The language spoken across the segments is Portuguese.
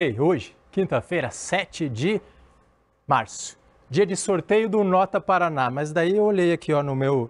Ei, hoje, quinta-feira, 7 de março, dia de sorteio do Nota Paraná. Mas daí eu olhei aqui ó, no meu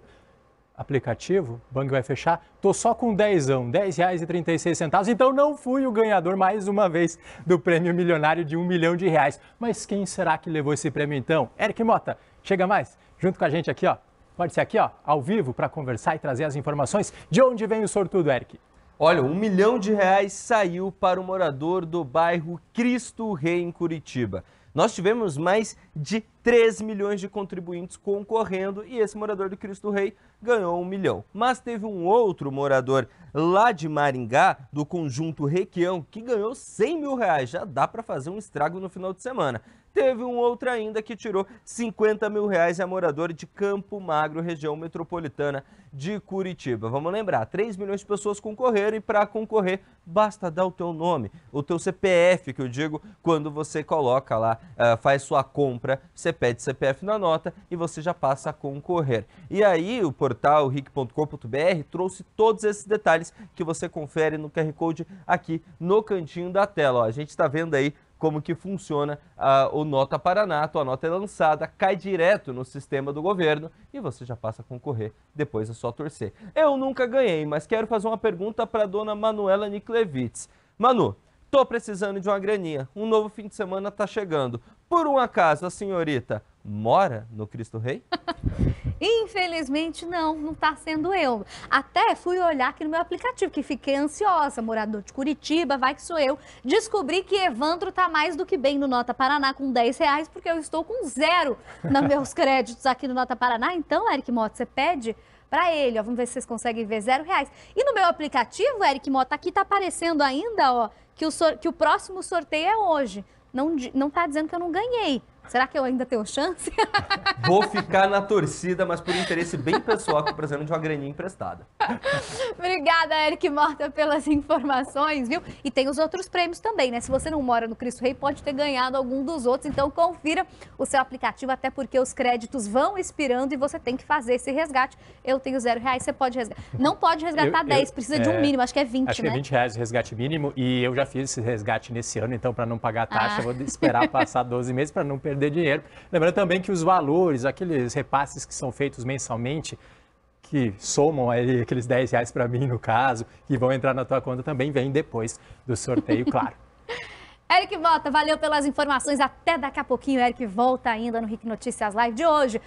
aplicativo, o banco vai fechar, tô só com 10, 10 reais e centavos, então não fui o ganhador mais uma vez do prêmio milionário de um milhão de reais. Mas quem será que levou esse prêmio então? Eric Mota, chega mais, junto com a gente aqui, ó. Pode ser aqui, ó, ao vivo, para conversar e trazer as informações. De onde vem o sortudo, Eric? Olha, um milhão de reais saiu para o morador do bairro Cristo Rei em Curitiba. Nós tivemos mais de 3 milhões de contribuintes concorrendo e esse morador do Cristo Rei ganhou um milhão. Mas teve um outro morador lá de Maringá, do conjunto Requião, que ganhou 100 mil reais. Já dá para fazer um estrago no final de semana. Teve um outro ainda que tirou 50 mil reais e é morador de Campo Magro, região metropolitana de Curitiba. Vamos lembrar, 3 milhões de pessoas concorreram e para concorrer basta dar o teu nome, o teu CPF, que eu digo, quando você coloca lá, ah, faz sua compra, CPF pede CPF na nota e você já passa a concorrer. E aí o portal ric.com.br trouxe todos esses detalhes que você confere no QR Code aqui no cantinho da tela. Ó, a gente está vendo aí como que funciona a, o Nota Paranato. A nota é lançada, cai direto no sistema do governo e você já passa a concorrer. Depois é só torcer. Eu nunca ganhei, mas quero fazer uma pergunta para dona Manuela Niklevitz. Manu, Tô precisando de uma graninha. Um novo fim de semana tá chegando. Por um acaso, a senhorita mora no Cristo Rei? Infelizmente, não, não está sendo eu. Até fui olhar aqui no meu aplicativo, que fiquei ansiosa, morador de Curitiba, vai que sou eu. Descobri que Evandro está mais do que bem no Nota Paraná com 10 reais, porque eu estou com zero nos meus créditos aqui no Nota Paraná. Então, Eric Mota, você pede para ele, ó, vamos ver se vocês conseguem ver zero reais. E no meu aplicativo, Eric Mota, aqui está aparecendo ainda, ó, que o, que o próximo sorteio é hoje. Não, não tá dizendo que eu não ganhei, Será que eu ainda tenho chance? Vou ficar na torcida, mas por interesse bem pessoal, que precisando de uma graninha emprestada. Obrigada, Eric Morta, pelas informações, viu? E tem os outros prêmios também, né? Se você não mora no Cristo Rei, pode ter ganhado algum dos outros. Então, confira o seu aplicativo, até porque os créditos vão expirando e você tem que fazer esse resgate. Eu tenho zero reais, você pode resgatar. Não pode resgatar eu, 10, eu, precisa é, de um é, mínimo, acho que é 20, acho né? Acho que é 20 né? reais o resgate mínimo e eu já fiz esse resgate nesse ano, então, para não pagar a taxa, ah. vou esperar passar 12 meses para não perder perder dinheiro. Lembrando também que os valores, aqueles repasses que são feitos mensalmente, que somam aí aqueles 10 reais para mim, no caso, que vão entrar na tua conta também, vem depois do sorteio, claro. Eric volta, valeu pelas informações. Até daqui a pouquinho. Eric volta ainda no Rick Notícias Live de hoje.